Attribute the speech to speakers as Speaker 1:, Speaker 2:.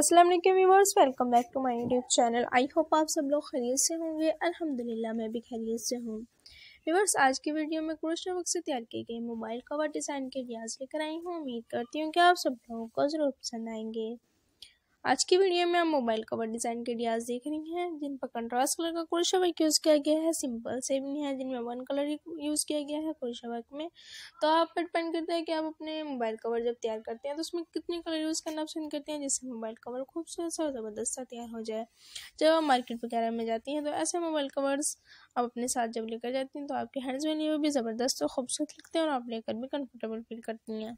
Speaker 1: अस्सलाम वालेकुम viewers welcome back to my YouTube channel I hope आप सब लोग खैरियत से होंगे अल्हम्दुलिल्लाह मैं भी खैरियत से हूँ व्यूवर्स आज की वीडियो में क्रोशिया वर्क से तैयार किए गए मोबाइल कवर डिज़ाइन के रियाज लेकर आई हूँ उम्मीद करती हूँ कि आप सब लोगों को ज़रूर पसंद आएंगे आज की वीडियो में हम मोबाइल कवर डिज़ाइन के डियाज देख रही हैं जिन पर कंट्रास्ट कलर का क्रोशा वर्क यूज़ किया गया है सिंपल नहीं है जिनमें वन कलर यूज़ किया गया है क्रोशा वर्क में तो आप डिपेंड करता है कि आप अपने मोबाइल कवर जब तैयार करते हैं तो उसमें कितने कलर यूज़ करना पसंद करते हैं जिससे मोबाइल कवर खूबसूरत अच्छा और ज़बरदस्त सा तैयार हो जाए जब आप मार्केट वगैरह में जाती हैं तो ऐसे मोबाइल कवर्स आप अपने साथ जब लेकर जाती हैं तो आपके हैंड्स में भी ज़बरदस्त और खूबसूरत लगते हैं और आप लेकर भी कंफर्टेबल फील करती हैं